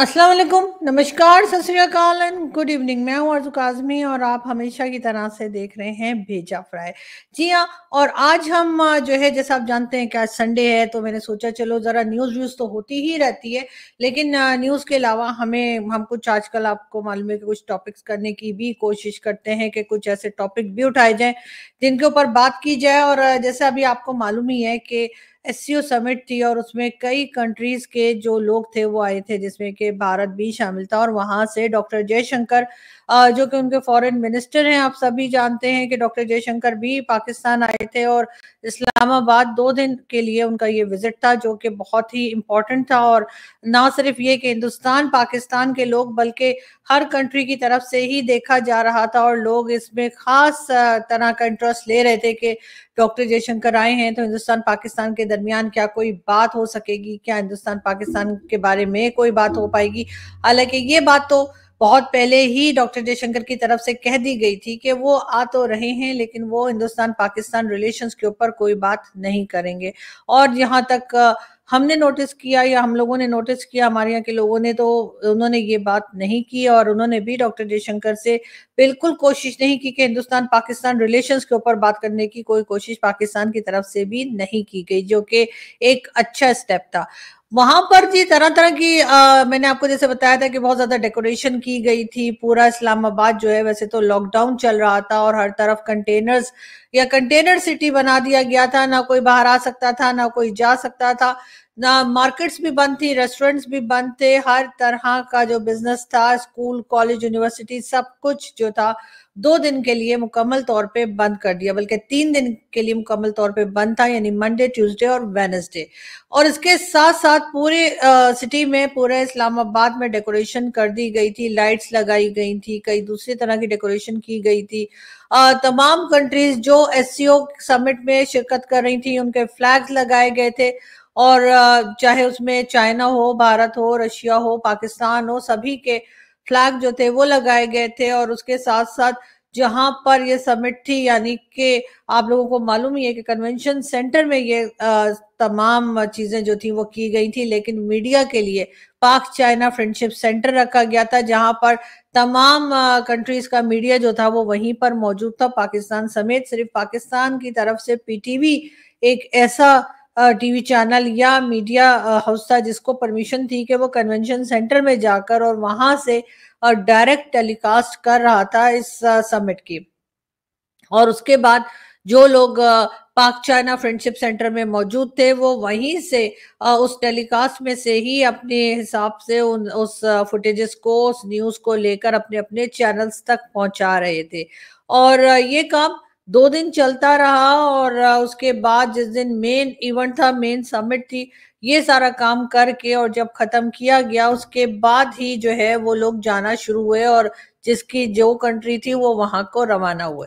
असलकुम नमस्कार सत श्रीकाल एंड गुड इवनिंग मैं हूँ अर्जुक आजमी और आप हमेशा की तरह से देख रहे हैं भेजा फ्राई जी हाँ और आज हम जो है जैसा आप जानते हैं कि आज संडे है तो मैंने सोचा चलो ज़रा न्यूज़ व्यूज़ तो होती ही रहती है लेकिन न्यूज़ के अलावा हमें हम कुछ आजकल आपको मालूम है कि कुछ टॉपिक्स करने की भी कोशिश करते हैं कि कुछ ऐसे टॉपिक भी उठाए जाए जिनके ऊपर बात की जाए और जैसे अभी आपको मालूम ही है कि एस समिट थी और उसमें कई कंट्रीज के जो लोग थे वो आए थे जिसमें कि भारत भी शामिल था और वहां से डॉक्टर जयशंकर जो कि उनके फॉरेन मिनिस्टर हैं आप सभी जानते हैं कि डॉक्टर जयशंकर भी पाकिस्तान आए थे और इस्लामाबाद दो दिन के लिए उनका ये विजिट था जो कि बहुत ही इम्पोर्टेंट था और ना सिर्फ ये कि हिंदुस्तान पाकिस्तान के लोग बल्कि हर कंट्री की तरफ से ही देखा जा रहा था और लोग इसमें खास तरह का इंटरेस्ट ले रहे थे कि डॉक्टर जयशंकर आए हैं तो हिंदुस्तान पाकिस्तान के दरमियान क्या कोई बात हो सकेगी क्या हिंदुस्तान पाकिस्तान के बारे में कोई बात हो पाएगी हालांकि ये बात तो बहुत पहले ही डॉक्टर जयशंकर की तरफ से कह दी गई थी कि वो आ तो रहे हैं लेकिन वो हिंदुस्तान पाकिस्तान रिलेशंस के ऊपर कोई बात नहीं करेंगे और यहाँ तक हमने नोटिस किया या हम लोगों ने नोटिस किया हमारे यहाँ के लोगों ने तो उन्होंने ये बात नहीं की और उन्होंने भी डॉक्टर जयशंकर से बिल्कुल कोशिश नहीं की कि हिंदुस्तान पाकिस्तान रिलेशंस के ऊपर बात करने की कोई कोशिश पाकिस्तान की तरफ से भी नहीं की गई जो कि एक अच्छा स्टेप था वहां पर जी तरह तरह की आ, मैंने आपको जैसे बताया था कि बहुत ज्यादा डेकोरेशन की गई थी पूरा इस्लामाबाद जो है वैसे तो लॉकडाउन चल रहा था और हर तरफ कंटेनर्स या कंटेनर सिटी बना दिया गया था ना कोई बाहर आ सकता था ना कोई जा सकता था ना मार्केट्स भी बंद थी रेस्टोरेंट्स भी बंद थे हर तरह का जो बिजनेस था स्कूल कॉलेज यूनिवर्सिटी सब कुछ जो था दो दिन के लिए मुकम्मल तौर पे बंद कर दिया बल्कि तीन दिन के लिए मुकम्मल तौर पे बंद था यानी मंडे ट्यूसडे और वेनसडे और इसके साथ साथ पूरे आ, सिटी में पूरे इस्लामाबाद में डेकोरेशन कर दी गई थी लाइट्स लगाई गई थी कई दूसरी तरह की डेकोरेशन की गई थी आ, तमाम कंट्रीज जो एस समिट में शिरकत कर रही थी उनके फ्लैग्स लगाए गए थे और चाहे उसमें चाइना हो भारत हो रशिया हो पाकिस्तान हो सभी के फ्लैग जो थे वो लगाए गए थे और उसके साथ साथ जहां पर ये समिट थी यानी कि आप लोगों को मालूम ही है कि कन्वेंशन सेंटर में ये तमाम चीजें जो थी वो की गई थी लेकिन मीडिया के लिए पाक चाइना फ्रेंडशिप सेंटर रखा गया था जहां पर तमाम कंट्रीज का मीडिया जो था वो वहीं पर मौजूद था पाकिस्तान समेत सिर्फ पाकिस्तान की तरफ से पीटीवी एक ऐसा टीवी चैनल या मीडिया हाउस था जिसको परमिशन थी कि वो कन्वेंशन सेंटर में जाकर और वहां से डायरेक्ट टेलीकास्ट कर रहा था इस समिट की और उसके बाद जो लोग पाक चाइना फ्रेंडशिप सेंटर में मौजूद थे वो वहीं से उस टेलीकास्ट में से ही अपने हिसाब से उन उस फुटेजेस को उस न्यूज़ को लेकर अपने अपने चैनल्स तक पहुंचा रहे थे और ये काम दो दिन चलता रहा और उसके बाद जिस दिन मेन इवेंट था मेन समिट थी ये सारा काम करके और जब खत्म किया गया उसके बाद ही जो है वो लोग जाना शुरू हुए और जिसकी जो कंट्री थी वो वहां को रवाना हुए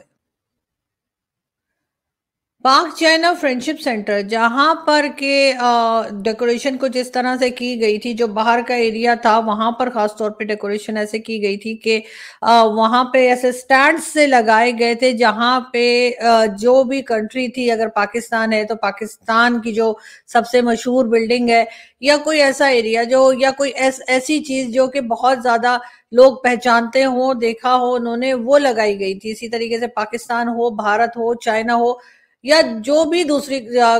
पाक चाइना फ्रेंडशिप सेंटर जहाँ पर के डेकोरेशन कुछ इस तरह से की गई थी जो बाहर का एरिया था वहाँ पर खास तौर पे डेकोरेशन ऐसे की गई थी कि वहाँ पे ऐसे स्टैंड से लगाए गए थे जहाँ पे आ, जो भी कंट्री थी अगर पाकिस्तान है तो पाकिस्तान की जो सबसे मशहूर बिल्डिंग है या कोई ऐसा एरिया जो या कोई ऐस, ऐसी चीज जो कि बहुत ज्यादा लोग पहचानते हो देखा हो उन्होंने वो लगाई गई थी इसी तरीके से पाकिस्तान हो भारत हो चाइना हो या जो भी दूसरी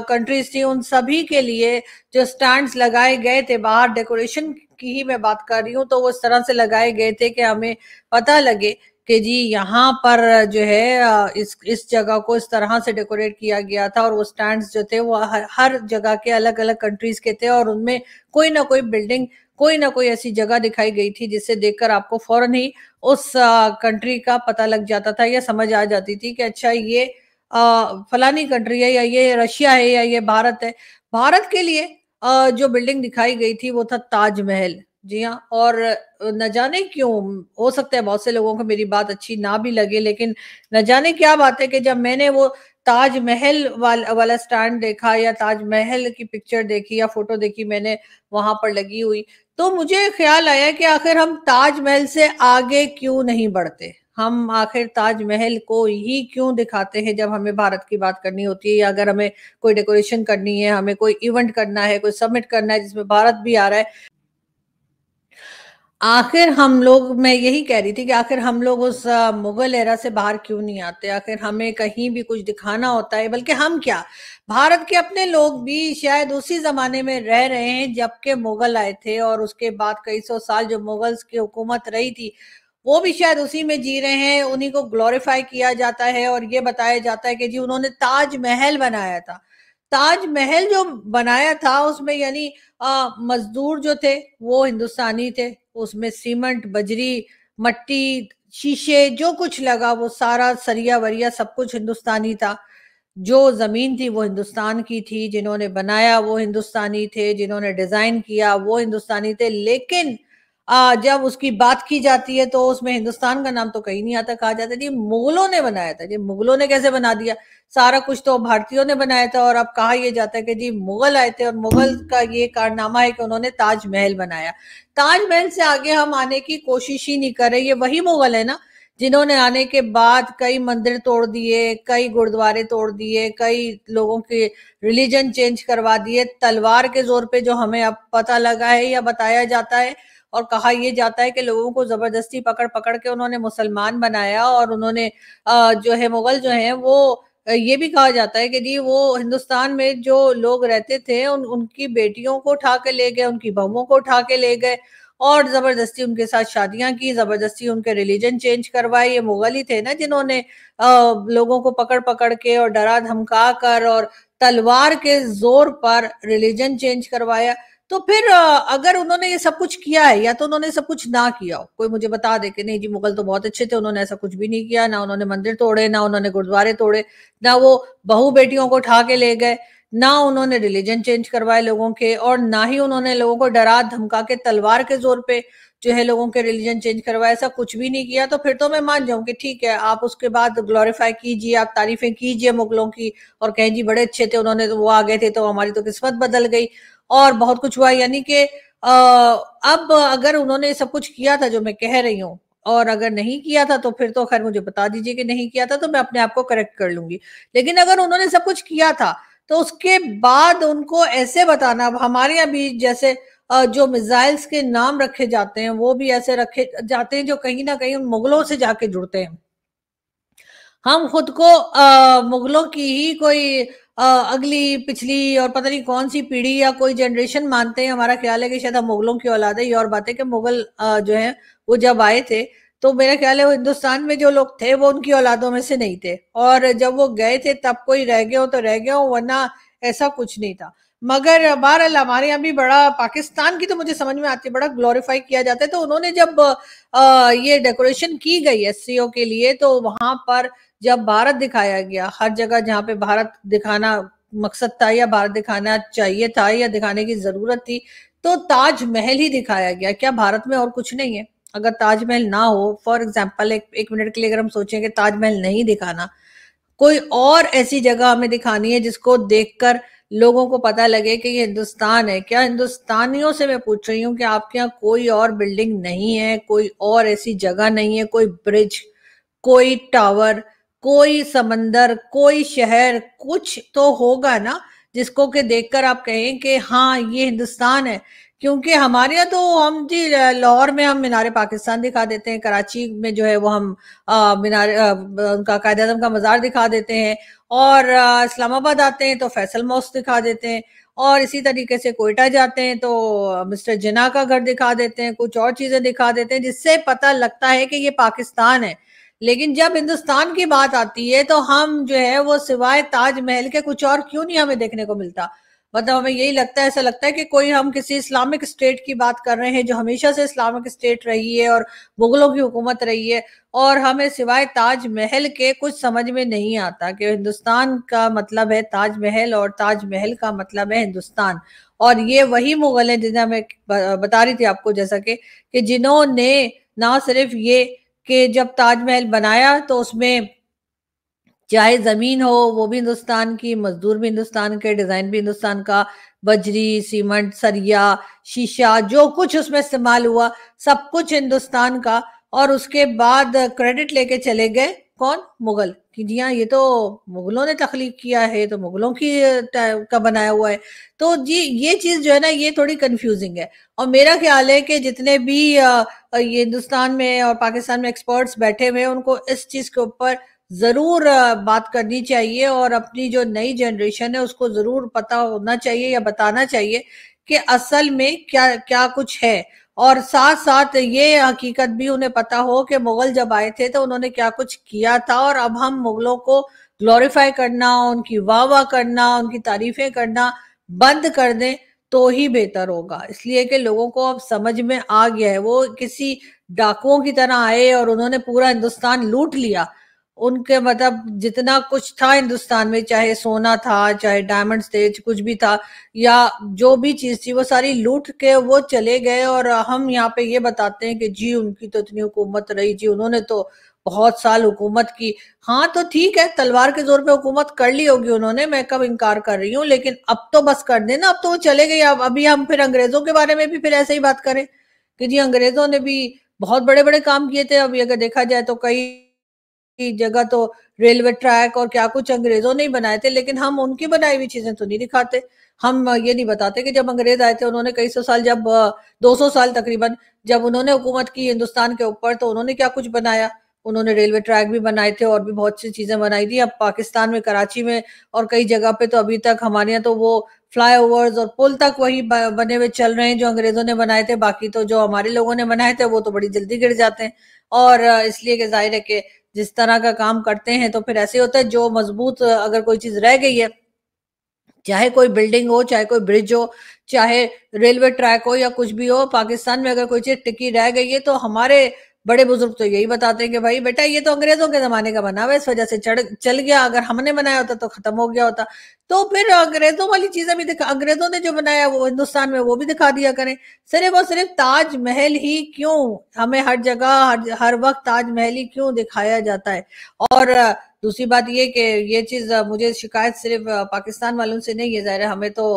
कंट्रीज थी उन सभी के लिए जो स्टैंड्स लगाए गए थे बाहर डेकोरेशन की ही मैं बात कर रही हूँ तो वो इस तरह से लगाए गए थे कि हमें पता लगे कि जी यहाँ पर जो है इस इस जगह को इस तरह से डेकोरेट किया गया था और वो स्टैंड्स जो थे वो हर, हर जगह के अलग अलग कंट्रीज के थे और उनमें कोई ना कोई बिल्डिंग कोई ना कोई ऐसी जगह दिखाई गई थी जिसे देखकर आपको फौरन ही उस कंट्री का पता लग जाता था या समझ आ जाती थी कि अच्छा ये फलानी कंट्री है या ये रशिया है या ये भारत है भारत के लिए जो बिल्डिंग दिखाई गई थी वो था ताजमहल जी हाँ और न जाने क्यों हो सकता है बहुत से लोगों को मेरी बात अच्छी ना भी लगे लेकिन न जाने क्या बात है कि जब मैंने वो ताजमहल वाल, वाला स्टैंड देखा या ताजमहल की पिक्चर देखी या फोटो देखी मैंने वहां पर लगी हुई तो मुझे ख्याल आया कि आखिर हम ताजमहल से आगे क्यों नहीं बढ़ते हम आखिर ताजमहल को ही क्यों दिखाते हैं जब हमें भारत की बात करनी होती है या अगर हमें कोई डेकोरेशन करनी है हमें कोई इवेंट करना है कोई सबमिट करना है जिसमें भारत भी आ रहा है आखिर हम लोग मैं यही कह रही थी कि आखिर हम लोग उस मुगल एरा से बाहर क्यों नहीं आते आखिर हमें कहीं भी कुछ दिखाना होता है बल्कि हम क्या भारत के अपने लोग भी शायद उसी जमाने में रह रहे हैं जबकि मुगल आए थे और उसके बाद कई सौ साल जो मुगल्स की हुकूमत रही थी वो भी शायद उसी में जी रहे हैं उन्हीं को ग्लोरीफाई किया जाता है और ये बताया जाता है कि जी उन्होंने ताजमहल बनाया था ताजमहल जो बनाया था उसमें यानी मजदूर जो थे वो हिंदुस्तानी थे उसमें सीमेंट बजरी मट्टी शीशे जो कुछ लगा वो सारा सरिया वरिया सब कुछ हिंदुस्तानी था जो जमीन थी वो हिंदुस्तान की थी जिन्होंने बनाया वो हिंदुस्तानी थे जिन्होंने डिजाइन किया वो हिंदुस्तानी थे लेकिन आ, जब उसकी बात की जाती है तो उसमें हिंदुस्तान का नाम तो कहीं नहीं आता कहा जाता जी मुगलों ने बनाया था जी मुगलों ने कैसे बना दिया सारा कुछ तो भारतीयों ने बनाया था और अब कहा यह जाता है कि जी मुगल आए थे और मुगल का ये कारनामा है कि उन्होंने ताजमहल बनाया ताजमहल से आगे हम आने की कोशिश ही नहीं कर रहे ये वही मुगल है ना जिन्होंने आने के बाद कई मंदिर तोड़ दिए कई गुरुद्वारे तोड़ दिए कई लोगों के रिलीजन चेंज करवा दिए तलवार के जोर पे जो हमें अब पता लगा है या बताया जाता है और कहा यह जाता है कि लोगों को जबरदस्ती पकड़ पकड़ के उन्होंने मुसलमान बनाया और उन्होंने जो है मुगल जो है वो ये भी कहा जाता है कि जी वो हिंदुस्तान में जो लोग रहते थे उन उनकी बेटियों को उठा के ले गए उनकी बहुओं को उठा के ले गए और जबरदस्ती उनके साथ शादियां की जबरदस्ती उनके रिलीजन चेंज करवाए ये मुगल ही थे ना जिन्होंने लोगों को पकड़ पकड़ के और डरा धमका कर और तलवार के जोर पर रिलीजन चेंज करवाया तो फिर अगर उन्होंने ये सब कुछ किया है या तो उन्होंने सब कुछ ना किया हो कोई मुझे बता दे कि नहीं जी मुगल तो बहुत अच्छे थे उन्होंने ऐसा कुछ भी नहीं किया ना उन्होंने मंदिर तोड़े ना उन्होंने गुरुद्वारे तोड़े ना वो बहू बेटियों को उठा के ले गए ना उन्होंने रिलीजन चेंज करवाए लोगों के और ना ही उन्होंने लोगों को डरा धमका के तलवार के जोर पे जो है लोगों के रिलीजन चेंज करवाया ऐसा कुछ भी नहीं किया तो फिर तो मैं मान जाऊं कि ठीक है आप उसके बाद ग्लोरीफाई कीजिए आप तारीफें कीजिए मुगलों की और कहें जी बड़े अच्छे थे उन्होंने तो वो आ गए थे तो हमारी तो किस्मत बदल गई और बहुत कुछ हुआ यानी कि अब अगर उन्होंने सब कुछ किया था जो मैं कह रही हूँ और अगर नहीं किया था तो फिर तो खैर मुझे बता दीजिए कि नहीं किया था तो मैं अपने आप को करेक्ट कर लूंगी लेकिन अगर उन्होंने सब कुछ किया था तो उसके बाद उनको ऐसे बताना अब हमारे यहाँ भी जैसे जो मिसाइल्स के नाम रखे जाते हैं वो भी ऐसे रखे जाते हैं जो कहीं ना कहीं उन मुगलों से जाके जुड़ते हैं हम खुद को आ, मुगलों की ही कोई अगली पिछली और पता नहीं कौन सी पीढ़ी या कोई जनरेशन मानते हैं हमारा ख्याल है कि शायद हम मुगलों की औलाद है ये और बात है कि मुगल जो है वो जब आए थे तो मेरा ख्याल है वो हिंदुस्तान में जो लोग थे वो उनकी औलादों में से नहीं थे और जब वो गए थे तब कोई रह गए हो तो रह गए हो वरना ऐसा कुछ नहीं था मगर बहरअल हमारे यहाँ भी बड़ा पाकिस्तान की तो मुझे समझ में आती है बड़ा ग्लोरीफाई किया जाता है तो उन्होंने जब आ, ये डेकोरेशन की गई एस के लिए तो वहां पर जब भारत दिखाया गया हर जगह जहाँ पे भारत दिखाना मकसद था या भारत दिखाना चाहिए था या दिखाने की जरूरत थी तो ताजमहल ही दिखाया गया क्या भारत में और कुछ नहीं है अगर ताजमहल ना हो फॉर एग्जाम्पल एक, एक मिनट के लिए अगर हम सोचें कि ताजमहल नहीं दिखाना कोई और ऐसी जगह हमें दिखानी है जिसको देखकर लोगों को पता लगे कि ये हिंदुस्तान है क्या हिंदुस्तानियों से मैं पूछ रही हूँ कि आपके यहाँ कोई और बिल्डिंग नहीं है कोई और ऐसी जगह नहीं है कोई ब्रिज कोई टावर कोई समंदर कोई शहर कुछ तो होगा ना जिसको के देखकर आप कहें कि हाँ ये हिंदुस्तान है क्योंकि हमारे यहाँ तो हम जी लाहौर में हम मीनार पाकिस्तान दिखा देते हैं कराची में जो है वो हम मीनार उनका कायद अजम का मज़ार दिखा देते हैं और इस्लामाबाद आते हैं तो फैसल मौस दिखा देते हैं और इसी तरीके से कोयटा जाते हैं तो मिस्टर जिना का घर दिखा देते हैं कुछ और चीज़ें दिखा देते हैं जिससे पता लगता है कि ये पाकिस्तान है लेकिन जब हिंदुस्तान की बात आती है तो हम जो है वो सिवाय ताजमहल के कुछ और क्यों नहीं हमें देखने को मिलता मतलब हमें यही लगता है ऐसा लगता है कि कोई हम किसी इस्लामिक स्टेट की बात कर रहे हैं जो हमेशा से इस्लामिक स्टेट रही है और मुगलों की हुकूमत रही है और हमें सिवाय ताजमहल के कुछ समझ में नहीं आता कि हिंदुस्तान का मतलब है ताजमहल और ताजमहल का मतलब है हिंदुस्तान और ये वही मुगल हैं जिन्हें मैं बता रही थी आपको जैसा कि कि जिन्होंने ना सिर्फ ये कि जब ताजमहल बनाया तो उसमें चाहे ज़मीन हो वो भी हिंदुस्तान की मजदूर भी हिंदुस्तान के डिज़ाइन भी हिंदुस्तान का बजरी सीमेंट सरिया शीशा जो कुछ उसमें इस्तेमाल हुआ सब कुछ हिंदुस्तान का और उसके बाद क्रेडिट लेके चले गए कौन मुगल कि जी हाँ ये तो मुगलों ने तख्लीक किया है तो मुगलों की का बनाया हुआ है तो जी ये चीज़ जो है ना ये थोड़ी कंफ्यूजिंग है और मेरा ख्याल है कि जितने भी ये हिंदुस्तान में और पाकिस्तान में एक्सपर्ट्स बैठे हुए हैं उनको इस चीज़ के ऊपर ज़रूर बात करनी चाहिए और अपनी जो नई जनरेशन है उसको ज़रूर पता होना चाहिए या बताना चाहिए कि असल में क्या क्या कुछ है और साथ साथ ये हकीकत भी उन्हें पता हो कि मुगल जब आए थे तो उन्होंने क्या कुछ किया था और अब हम मुगलों को ग्लोरीफाई करना उनकी वाह वाह करना उनकी तारीफें करना बंद कर दें तो ही बेहतर होगा इसलिए कि लोगों को अब समझ में आ गया है वो किसी डाकुओं की तरह आए और उन्होंने पूरा हिंदुस्तान लूट लिया उनके मतलब जितना कुछ था हिंदुस्तान में चाहे सोना था चाहे डायमंड्स थे कुछ भी था या जो भी चीज थी वो सारी लूट के वो चले गए और हम यहाँ पे ये बताते हैं कि जी उनकी तो इतनी हुकूमत रही जी उन्होंने तो बहुत साल हुकूमत की हाँ तो ठीक है तलवार के जोर पे हुकूमत कर ली होगी उन्होंने मैं कब इनकार कर रही हूँ लेकिन अब तो बस कर देना अब तो वो चले गए अब अभी हम फिर अंग्रेजों के बारे में भी फिर ऐसे ही बात करें कि जी अंग्रेजों ने भी बहुत बड़े बड़े काम किए थे अभी अगर देखा जाए तो कई की जगह तो रेलवे ट्रैक और क्या कुछ अंग्रेजों ने बनाए थे लेकिन हम उनकी बनाई हुई चीजें तो नहीं दिखाते हम ये नहीं बताते कि जब अंग्रेज आए थे उन्होंने कई सौ साल जब 200 साल तकरीबन जब उन्होंने हुकूमत की हिंदुस्तान के ऊपर तो उन्होंने क्या कुछ बनाया उन्होंने रेलवे ट्रैक भी बनाए थे और भी बहुत सी चीजें बनाई थी अब पाकिस्तान में कराची में और कई जगह पे तो अभी तक हमारे यहाँ तो वो फ्लाई और पुल तक वही बने हुए चल रहे हैं जो अंग्रेजों ने बनाए थे बाकी तो जो हमारे लोगों ने बनाए थे वो तो बड़ी जल्दी गिर जाते हैं और इसलिए कि जाहिर है कि जिस तरह का काम करते हैं तो फिर ऐसे होता है जो मजबूत अगर कोई चीज रह गई है चाहे कोई बिल्डिंग हो चाहे कोई ब्रिज हो चाहे रेलवे ट्रैक हो या कुछ भी हो पाकिस्तान में अगर कोई चीज टिकी रह गई है तो हमारे बड़े बुजुर्ग तो यही बताते हैं कि भाई बेटा ये तो अंग्रेजों के जमाने का बना हुआ इस वजह से चढ़ चल गया अगर हमने बनाया होता तो खत्म हो गया होता तो फिर अंग्रेजों वाली चीजें भी दिखा अंग्रेजों ने जो बनाया वो हिंदुस्तान में वो भी दिखा दिया करें सिर्फ और सिर्फ ताजमहल ही क्यों हमें हर जगह हर, हर वक्त ताजमहल ही क्यों दिखाया जाता है और दूसरी बात ये कि ये चीज मुझे शिकायत सिर्फ पाकिस्तान वालों से नहीं है जाहिर हमें तो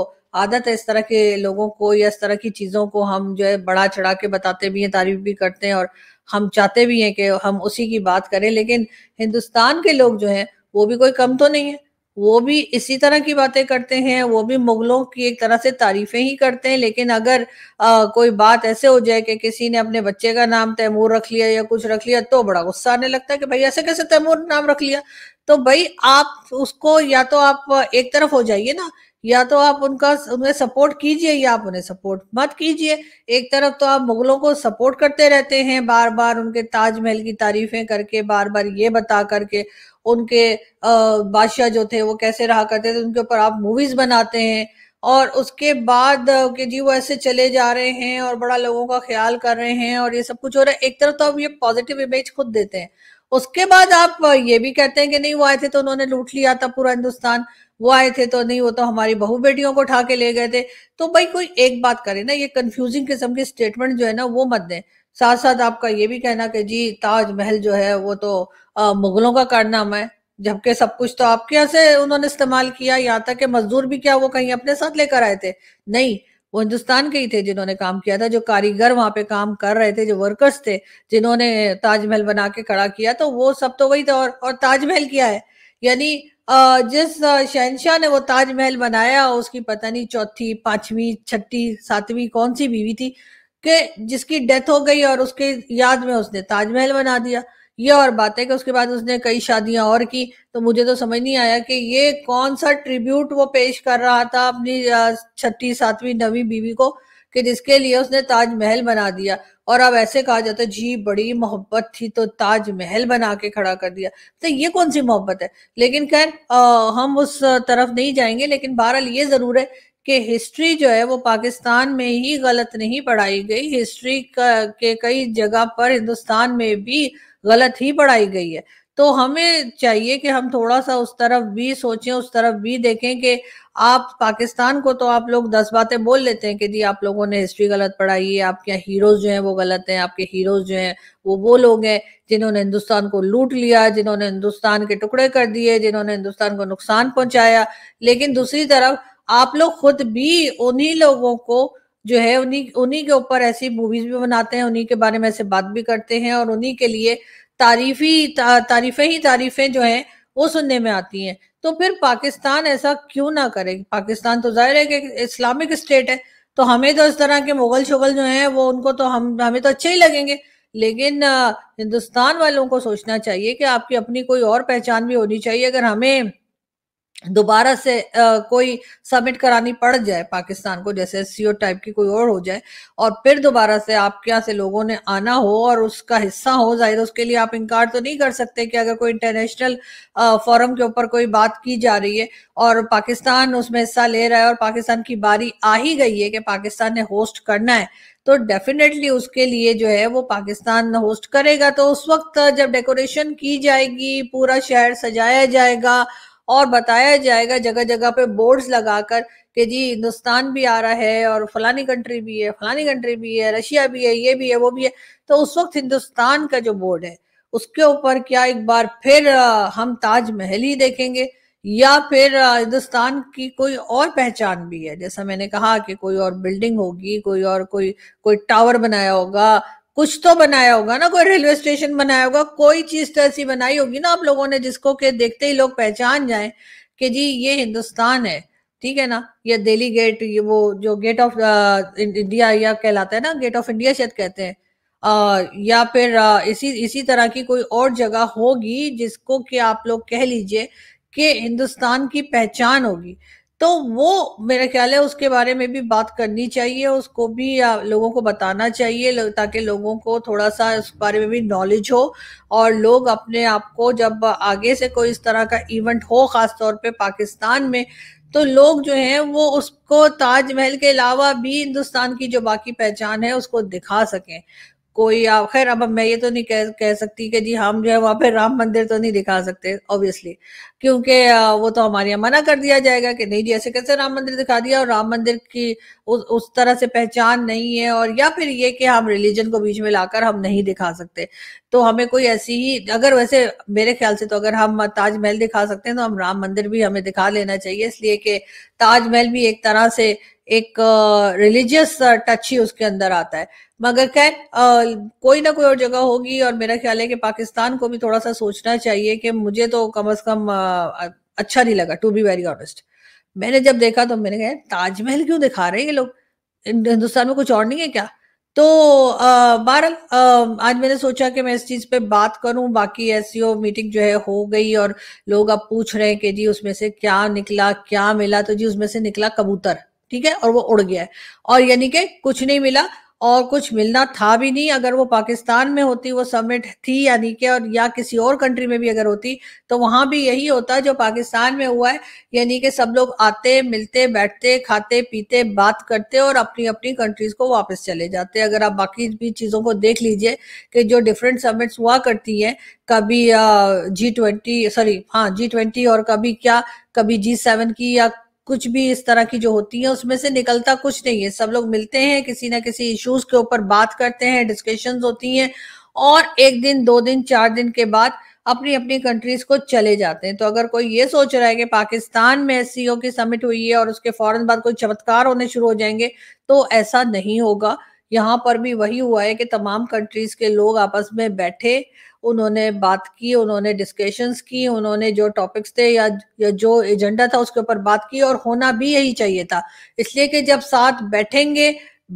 आदत है इस तरह के लोगों को या इस तरह की चीजों को हम जो है बड़ा चढ़ा के बताते भी हैं तारीफ भी करते हैं और हम चाहते भी हैं कि हम उसी की बात करें लेकिन हिंदुस्तान के लोग जो हैं वो भी कोई कम तो नहीं है वो भी इसी तरह की बातें करते हैं वो भी मुगलों की एक तरह से तारीफें ही करते हैं लेकिन अगर आ, कोई बात ऐसे हो जाए कि किसी ने अपने बच्चे का नाम तैमूर रख लिया या कुछ रख लिया तो बड़ा गुस्सा आने लगता है कि भाई ऐसे कैसे तैमूर नाम रख लिया तो भाई आप उसको या तो आप एक तरफ हो जाइए ना या तो आप उनका उन्हें सपोर्ट कीजिए या आप उन्हें सपोर्ट मत कीजिए एक तरफ तो आप मुगलों को सपोर्ट करते रहते हैं बार बार उनके ताजमहल की तारीफें करके बार बार ये बता करके उनके बादशाह जो थे वो कैसे रहा करते थे उनके ऊपर आप मूवीज बनाते हैं और उसके बाद कि जी वो ऐसे चले जा रहे हैं और बड़ा लोगों का ख्याल कर रहे हैं और ये सब कुछ हो रहा है एक तरफ तो आप ये पॉजिटिव इमेज खुद देते हैं उसके बाद आप ये भी कहते हैं कि नहीं वो आए थे तो उन्होंने लूट लिया था पूरा हिंदुस्तान वो आए थे तो नहीं वो तो हमारी बहु बेटियों को उठा के ले गए थे तो भाई कोई एक बात करे ना ये कंफ्यूजिंग किस्म के स्टेटमेंट जो है ना वो मत दें साथ साथ आपका ये भी कहना कि जी ताजमहल जो है वो तो आ, मुगलों का कारनामा है जबकि सब कुछ तो आपके यहाँ से उन्होंने इस्तेमाल किया यहाँ तक कि मजदूर भी क्या वो कहीं अपने साथ लेकर आए थे नहीं वो हिंदुस्तान के ही थे जिन्होंने काम किया था जो कारीगर वहां पे काम कर रहे थे जो वर्कर्स थे जिन्होंने ताजमहल बना के खड़ा किया तो वो सब तो वही था और, और ताजमहल किया है यानी जिस शहनशाह ने वो ताजमहल बनाया उसकी पता नहीं चौथी पांचवी छठी सातवीं कौन सी बीवी थी कि जिसकी डेथ हो गई और उसके याद में उसने ताजमहल बना दिया ये और बात है कि उसके बाद उसने कई शादियां और की तो मुझे तो समझ नहीं आया कि ये कौन सा ट्रिब्यूट वो पेश कर रहा था अपनी छठी सातवीं नवी बीवी को कि जिसके लिए उसने ताजमहल बना दिया और अब ऐसे कहा जाता है जी बड़ी मोहब्बत थी तो ताजमहल बना के खड़ा कर दिया तो ये कौन सी मोहब्बत है लेकिन खैर हम उस तरफ नहीं जाएंगे लेकिन बहरहाल ये जरूर है कि हिस्ट्री जो है वो पाकिस्तान में ही गलत नहीं पढ़ाई गई हिस्ट्री के कई जगह पर हिंदुस्तान में भी गलत ही पढ़ाई गई है तो हमें चाहिए कि हम थोड़ा सा उस तरफ भी सोचें उस तरफ भी देखें कि आप पाकिस्तान को तो आप लोग दस बातें बोल लेते हैं कि जी आप लोगों ने हिस्ट्री गलत पढ़ाई है आपके हीरोज जो हैं वो गलत हैं आपके हीरोज जो हैं वो वो लोग हैं जिन्होंने हिंदुस्तान को लूट लिया जिन्होंने हिंदुस्तान के टुकड़े कर दिए जिन्होंने हिंदुस्तान को नुकसान पहुंचाया लेकिन दूसरी तरफ आप लोग खुद भी उन्हीं लोगों को जो है उन्हीं उन्हीं के ऊपर ऐसी मूवीज भी बनाते हैं उन्हीं के बारे में ऐसे बात भी करते हैं और उन्हीं के लिए तारीफी ता, तारीफें ही तारीफें जो हैं वो सुनने में आती हैं तो फिर पाकिस्तान ऐसा क्यों ना करे पाकिस्तान तो जाहिर है कि इस्लामिक स्टेट है तो हमें तो इस तरह के मुगल शुगल जो हैं वो उनको तो हम हमें तो अच्छे ही लगेंगे लेकिन हिंदुस्तान वालों को सोचना चाहिए कि आपकी अपनी कोई और पहचान भी होनी चाहिए अगर हमें दोबारा से आ, कोई सबमिट करानी पड़ जाए पाकिस्तान को जैसे सीओ टाइप की कोई और हो जाए और फिर दोबारा से आपके यहाँ से लोगों ने आना हो और उसका हिस्सा हो जाए तो उसके लिए आप इनकार तो नहीं कर सकते कि अगर कोई इंटरनेशनल फोरम के ऊपर कोई बात की जा रही है और पाकिस्तान उसमें हिस्सा ले रहा है और पाकिस्तान की बारी आ ही गई है कि पाकिस्तान ने होस्ट करना है तो डेफिनेटली उसके लिए जो है वो पाकिस्तान होस्ट करेगा तो उस वक्त जब डेकोरेशन की जाएगी पूरा शहर सजाया जाएगा और बताया जाएगा जगह जगह पे बोर्ड्स लगाकर कि जी हिंदुस्तान भी आ रहा है और फलानी कंट्री भी है फलानी कंट्री भी है रशिया भी है ये भी है वो भी है तो उस वक्त हिंदुस्तान का जो बोर्ड है उसके ऊपर क्या एक बार फिर हम ताजमहल ही देखेंगे या फिर हिंदुस्तान की कोई और पहचान भी है जैसा मैंने कहा कि कोई और बिल्डिंग होगी कोई और कोई कोई टावर बनाया होगा कुछ तो बनाया होगा ना कोई रेलवे स्टेशन बनाया होगा कोई चीज तो ऐसी बनाई होगी ना आप लोगों ने जिसको के देखते ही लोग पहचान जाए कि जी ये हिंदुस्तान है ठीक है ना ये दिल्ली गेट ये वो जो गेट ऑफ इंडिया या कहलाता है ना गेट ऑफ इंडिया शायद कहते हैं या फिर आ, इसी इसी तरह की कोई और जगह होगी जिसको कि आप लोग कह लीजिए कि हिंदुस्तान की पहचान होगी तो वो मेरा ख्याल है उसके बारे में भी बात करनी चाहिए उसको भी लोगों को बताना चाहिए ताकि लोगों को थोड़ा सा उस बारे में भी नॉलेज हो और लोग अपने आप को जब आगे से कोई इस तरह का इवेंट हो खास तौर पे पाकिस्तान में तो लोग जो हैं वो उसको ताजमहल के अलावा भी हिंदुस्तान की जो बाकी पहचान है उसको दिखा सकें कोई खैर अब मैं ये तो नहीं कह कह सकती कि जी हम जो है वहाँ पे राम मंदिर तो नहीं दिखा सकते ऑब्वियसली क्योंकि वो तो हमारे यहाँ मना कर दिया जाएगा कि नहीं जी ऐसे कैसे राम मंदिर दिखा दिया और राम मंदिर की उस, उस तरह से पहचान नहीं है और या फिर ये कि हम रिलीजन को बीच में लाकर हम नहीं दिखा सकते तो हमें कोई ऐसी ही अगर वैसे मेरे ख्याल से तो अगर हम ताजमहल दिखा सकते हैं तो हम राम मंदिर भी हमें दिखा लेना चाहिए इसलिए कि ताजमहल भी एक तरह से एक रिलीजियस टच ही उसके अंदर आता है मगर खैर कोई ना कोई और जगह होगी और मेरा ख्याल है कि पाकिस्तान को भी थोड़ा सा सोचना चाहिए कि मुझे तो कम अज कम आ, आ, अच्छा नहीं लगा टू बी वेरी ऑनेस्ट मैंने जब देखा तो मैंने कहा ताजमहल क्यों दिखा रहे हैं ये लोग हिंदुस्तान में कुछ और नहीं है क्या तो बहर आज मैंने सोचा कि मैं इस चीज़ पे बात करूं बाकी एस मीटिंग e जो है हो गई और लोग अब पूछ रहे हैं कि जी उसमें से क्या निकला क्या मिला तो जी उसमें से निकला कबूतर ठीक है और वो उड़ गया है और यानी कि कुछ नहीं मिला और कुछ मिलना था भी नहीं अगर वो पाकिस्तान में होती वो सबमिट थी या नहीं और या किसी और कंट्री में भी अगर होती तो वहाँ भी यही होता जो पाकिस्तान में हुआ है यानी कि सब लोग आते मिलते बैठते खाते पीते बात करते और अपनी अपनी कंट्रीज को वापस चले जाते अगर आप बाकी भी चीज़ों को देख लीजिए कि जो डिफरेंट सबमिट्स हुआ करती हैं कभी जी ट्वेंटी सॉरी हाँ जी ट्वेंटी और कभी क्या कभी जी सेवन की या कुछ भी इस तरह की जो होती है उसमें से निकलता कुछ नहीं है सब लोग मिलते हैं किसी ना किसी इश्यूज के ऊपर बात करते हैं डिस्कशंस होती हैं और एक दिन दो दिन चार दिन के बाद अपनी अपनी कंट्रीज को चले जाते हैं तो अगर कोई ये सोच रहा है कि पाकिस्तान में एस की समिट हुई है और उसके फौरन बाद कोई चमत्कार होने शुरू हो जाएंगे तो ऐसा नहीं होगा यहाँ पर भी वही हुआ है कि तमाम कंट्रीज के लोग आपस में बैठे उन्होंने बात की उन्होंने डिस्कशंस की उन्होंने जो टॉपिक्स थे या, या जो एजेंडा था उसके ऊपर बात की और होना भी यही चाहिए था इसलिए कि जब साथ बैठेंगे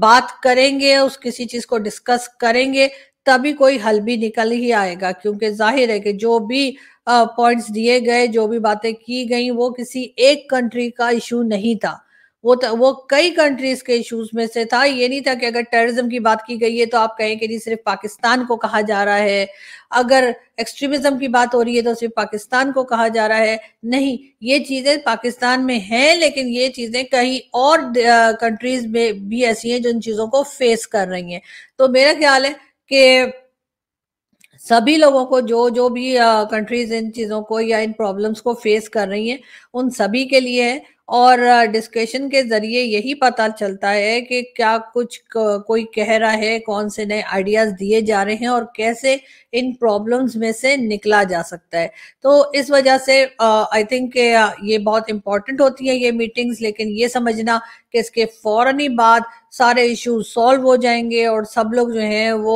बात करेंगे उस किसी चीज को डिस्कस करेंगे तभी कोई हल भी निकल ही आएगा क्योंकि जाहिर है कि जो भी पॉइंट्स दिए गए जो भी बातें की गई वो किसी एक कंट्री का इशू नहीं था वो तो वो कई कंट्रीज के इश्यूज में से था ये नहीं था कि अगर टेररिज्म की बात की गई है तो आप कहें कि नहीं सिर्फ पाकिस्तान को कहा जा रहा है अगर एक्सट्रीमिज्म की बात हो रही है तो सिर्फ पाकिस्तान को कहा जा रहा है नहीं ये चीज़ें पाकिस्तान में हैं लेकिन ये चीज़ें कहीं और कंट्रीज में भी ऐसी हैं जो इन चीज़ों को फेस कर रही हैं तो मेरा ख्याल है कि सभी लोगों को जो जो भी कंट्रीज इन चीज़ों को या इन प्रॉब्लम्स को फेस कर रही हैं उन सभी के लिए है और डिस्कशन के जरिए यही पता चलता है कि क्या कुछ कोई कह रहा है कौन से नए आइडियाज दिए जा रहे हैं और कैसे इन प्रॉब्लम्स में से निकला जा सकता है तो इस वजह से आई थिंक ये बहुत इंपॉर्टेंट होती है ये मीटिंग्स लेकिन ये समझना कि इसके फौरन ही बाद सारे इश्यूज सॉल्व हो जाएंगे और सब लोग जो हैं वो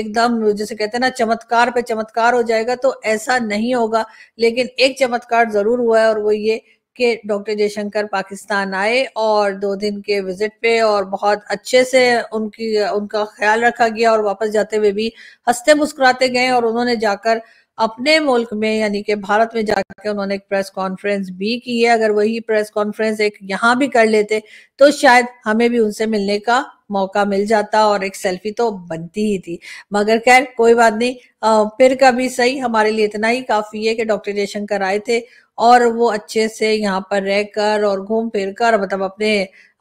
एकदम जैसे कहते हैं ना चमत्कार पे चमत्कार हो जाएगा तो ऐसा नहीं होगा लेकिन एक चमत्कार जरूर हुआ है और वो ये कि डॉक्टर जयशंकर पाकिस्तान आए और दो दिन के विजिट पे और बहुत अच्छे से उनकी उनका ख्याल रखा गया और वापस जाते हुए भी हंसते मुस्कुराते गए और उन्होंने जाकर अपने मुल्क में यानी कि भारत में जाकर उन्होंने एक प्रेस कॉन्फ्रेंस भी की है अगर वही प्रेस कॉन्फ्रेंस एक यहाँ भी कर लेते तो शायद हमें भी उनसे मिलने का मौका मिल जाता और एक सेल्फी तो बनती ही थी मगर खैर कोई बात नहीं आ, फिर कभी सही हमारे लिए इतना ही काफी है कि डॉक्टर जयशंकर आए थे और वो अच्छे से यहाँ पर रहकर और घूम फिर कर मतलब अपने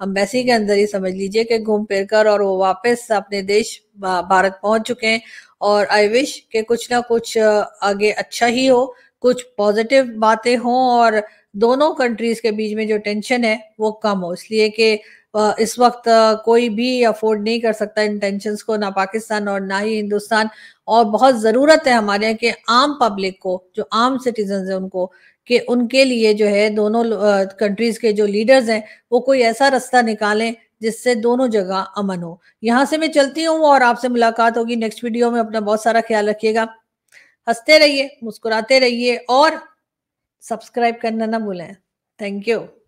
अम्बेसी के अंदर ही समझ लीजिए कि घूम फिर कर और वो वापस अपने देश भारत पहुंच चुके हैं और आई विश के कुछ ना कुछ आगे अच्छा ही हो कुछ पॉजिटिव बातें हों और दोनों कंट्रीज के बीच में जो टेंशन है वो कम हो इसलिए कि इस वक्त कोई भी अफोर्ड नहीं कर सकता इन टेंशन को ना पाकिस्तान और ना ही हिंदुस्तान और बहुत ज़रूरत है हमारे यहाँ के आम पब्लिक को जो आम सिटीजन है उनको कि उनके लिए जो है दोनों कंट्रीज के जो लीडर्स हैं वो कोई ऐसा रास्ता निकालें जिससे दोनों जगह अमन हो यहां से मैं चलती हूँ और आपसे मुलाकात होगी नेक्स्ट वीडियो में अपना बहुत सारा ख्याल रखिएगा हंसते रहिए मुस्कुराते रहिए और सब्सक्राइब करना ना भूलें थैंक यू